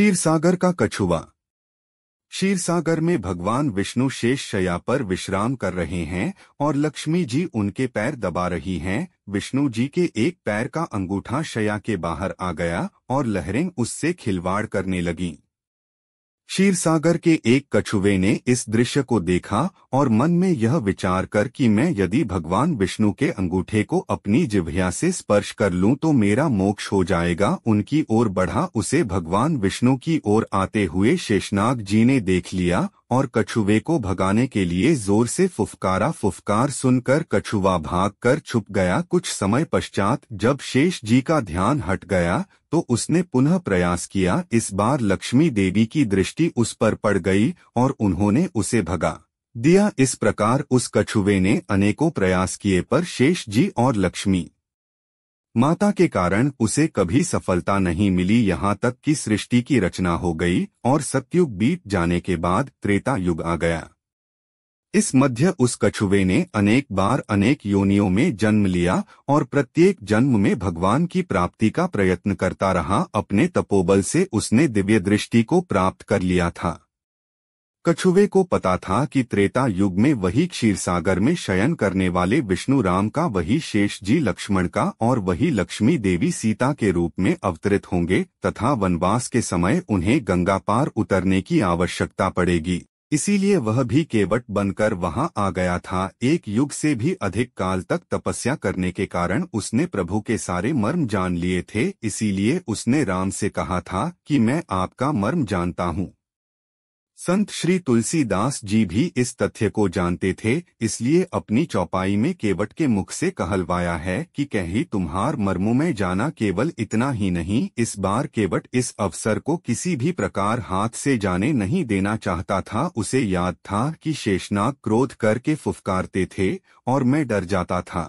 क्षीरसागर का कछुआ क्षीरसागर में भगवान विष्णु शेष शया पर विश्राम कर रहे हैं और लक्ष्मी जी उनके पैर दबा रही हैं विष्णु जी के एक पैर का अंगूठा शया के बाहर आ गया और लहरें उससे खिलवाड़ करने लगीं शीर सागर के एक कछुए ने इस दृश्य को देखा और मन में यह विचार कर कि मैं यदि भगवान विष्णु के अंगूठे को अपनी जिभ्या से स्पर्श कर लूं तो मेरा मोक्ष हो जाएगा उनकी ओर बढ़ा उसे भगवान विष्णु की ओर आते हुए शेषनाग जी ने देख लिया और कछुवे को भगाने के लिए जोर से फुफकारा फुफकार सुनकर कछुआ भागकर छुप गया कुछ समय पश्चात जब शेष जी का ध्यान हट गया तो उसने पुनः प्रयास किया इस बार लक्ष्मी देवी की दृष्टि उस पर पड़ गई और उन्होंने उसे भगा दिया इस प्रकार उस कछुवे ने अनेकों प्रयास किए पर शेष जी और लक्ष्मी माता के कारण उसे कभी सफलता नहीं मिली यहाँ तक कि सृष्टि की रचना हो गई और सत्युग बीत जाने के बाद त्रेता युग आ गया इस मध्य उस कछुए ने अनेक बार अनेक योनियों में जन्म लिया और प्रत्येक जन्म में भगवान की प्राप्ति का प्रयत्न करता रहा अपने तपोबल से उसने दिव्य दृष्टि को प्राप्त कर लिया था कछुए को पता था कि त्रेता युग में वही क्षीरसागर में शयन करने वाले विष्णु राम का वही शेष जी लक्ष्मण का और वही लक्ष्मी देवी सीता के रूप में अवतरित होंगे तथा वनवास के समय उन्हें गंगा पार उतरने की आवश्यकता पड़ेगी इसीलिए वह भी केवट बनकर वहां आ गया था एक युग से भी अधिक काल तक तपस्या करने के कारण उसने प्रभु के सारे मर्म जान लिए थे इसीलिए उसने राम से कहा था कि मैं आपका मर्म जानता हूँ संत श्री तुलसीदास जी भी इस तथ्य को जानते थे इसलिए अपनी चौपाई में केवट के मुख से कहलवाया है कि कही तुम्हार मर्मों में जाना केवल इतना ही नहीं इस बार केवट इस अवसर को किसी भी प्रकार हाथ से जाने नहीं देना चाहता था उसे याद था कि शेषनाग क्रोध करके फुफकारते थे और मैं डर जाता था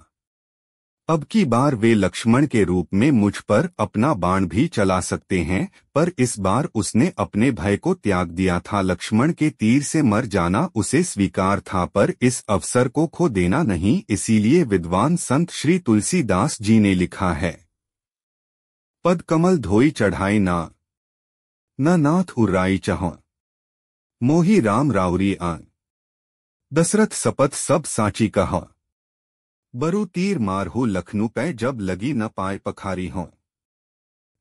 अब की बार वे लक्ष्मण के रूप में मुझ पर अपना बाण भी चला सकते हैं पर इस बार उसने अपने भय को त्याग दिया था लक्ष्मण के तीर से मर जाना उसे स्वीकार था पर इस अवसर को खो देना नहीं इसीलिए विद्वान संत श्री तुलसीदास जी ने लिखा है पद कमल धोई चढ़ाई ना न नाथ उर्राई चह मोही राम रावरी आ दशरथ सपथ सब साची कहा बरू तीर मारहू लखनऊ पै जब लगी न पाए पखारी हो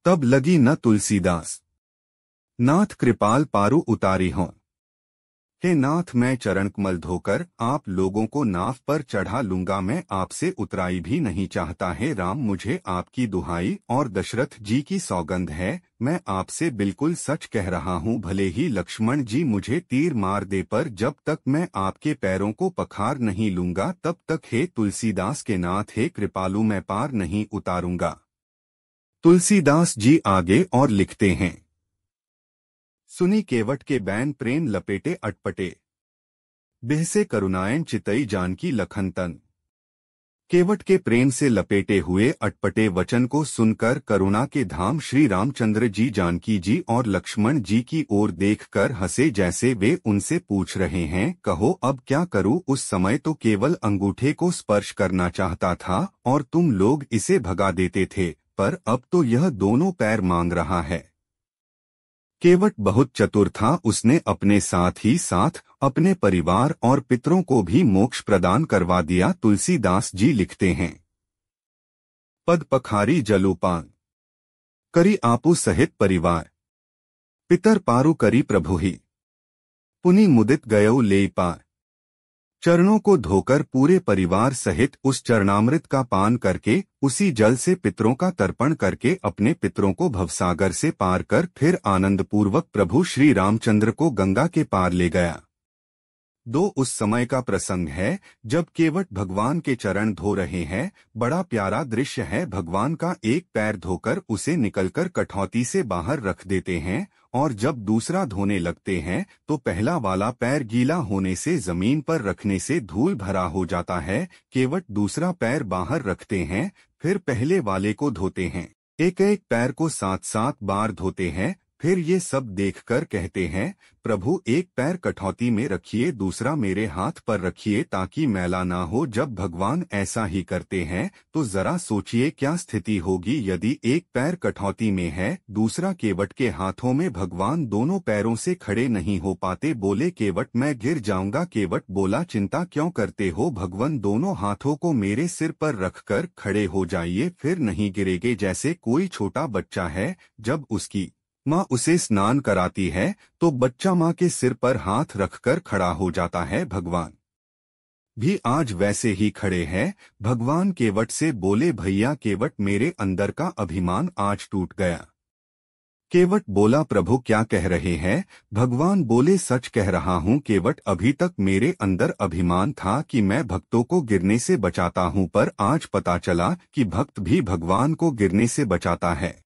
तब लगी न तुलसीदास नाथ कृपाल पारू उतारी हों हे नाथ मैं चरण कमल धोकर आप लोगों को नाव पर चढ़ा लूंगा मैं आपसे उतराई भी नहीं चाहता है राम मुझे आपकी दुहाई और दशरथ जी की सौगंध है मैं आपसे बिल्कुल सच कह रहा हूँ भले ही लक्ष्मण जी मुझे तीर मार दे पर जब तक मैं आपके पैरों को पखार नहीं लूंगा तब तक हे तुलसीदास के नाथ हे कृपालु मैं पार नहीं उतारूंगा तुलसीदास जी आगे और लिखते हैं सुनी केवट के बैन प्रेम लपेटे अटपटे बेहसे करुणायन चितई जानकी लखनतन केवट के प्रेम से लपेटे हुए अटपटे वचन को सुनकर करुणा के धाम श्री रामचंद्र जी जानकी जी और लक्ष्मण जी की ओर देखकर हंसे जैसे वे उनसे पूछ रहे हैं कहो अब क्या करूं उस समय तो केवल अंगूठे को स्पर्श करना चाहता था और तुम लोग इसे भगा देते थे पर अब तो यह दोनों पैर मांग रहा है केवट बहुत चतुर था उसने अपने साथ ही साथ अपने परिवार और पितरों को भी मोक्ष प्रदान करवा दिया तुलसीदास जी लिखते हैं पद पखारी जलोपांग करी आपू सहित परिवार पितर पारू करी प्रभु ही पुनि मुदित गयो ले पार चरणों को धोकर पूरे परिवार सहित उस चरणामृत का पान करके उसी जल से पितरों का तर्पण करके अपने पितरों को भवसागर से पार कर फिर आनंदपूर्वक प्रभु श्री रामचंद्र को गंगा के पार ले गया दो उस समय का प्रसंग है जब केवट भगवान के चरण धो रहे हैं बड़ा प्यारा दृश्य है भगवान का एक पैर धोकर उसे निकलकर कठौती से बाहर रख देते हैं और जब दूसरा धोने लगते हैं तो पहला वाला पैर गीला होने से जमीन पर रखने से धूल भरा हो जाता है केवट दूसरा पैर बाहर रखते हैं फिर पहले वाले को धोते हैं एक एक पैर को सात सात बार धोते हैं फिर ये सब देखकर कहते हैं प्रभु एक पैर कठौती में रखिए दूसरा मेरे हाथ पर रखिए ताकि मैला ना हो जब भगवान ऐसा ही करते हैं तो जरा सोचिए क्या स्थिति होगी यदि एक पैर कठौती में है दूसरा केवट के हाथों में भगवान दोनों पैरों से खड़े नहीं हो पाते बोले केवट मैं गिर जाऊंगा केवट बोला चिंता क्यों करते हो भगवान दोनों हाथों को मेरे सिर पर कर खड़े हो जाइए फिर नहीं गिरेगे जैसे कोई छोटा बच्चा है जब उसकी माँ उसे स्नान कराती है तो बच्चा माँ के सिर पर हाथ रखकर खड़ा हो जाता है भगवान भी आज वैसे ही खड़े हैं भगवान केवट से बोले भैया केवट मेरे अंदर का अभिमान आज टूट गया केवट बोला प्रभु क्या कह रहे हैं भगवान बोले सच कह रहा हूँ केवट अभी तक मेरे अंदर अभिमान था कि मैं भक्तों को गिरने से बचाता हूँ पर आज पता चला कि भक्त भी भगवान को गिरने से बचाता है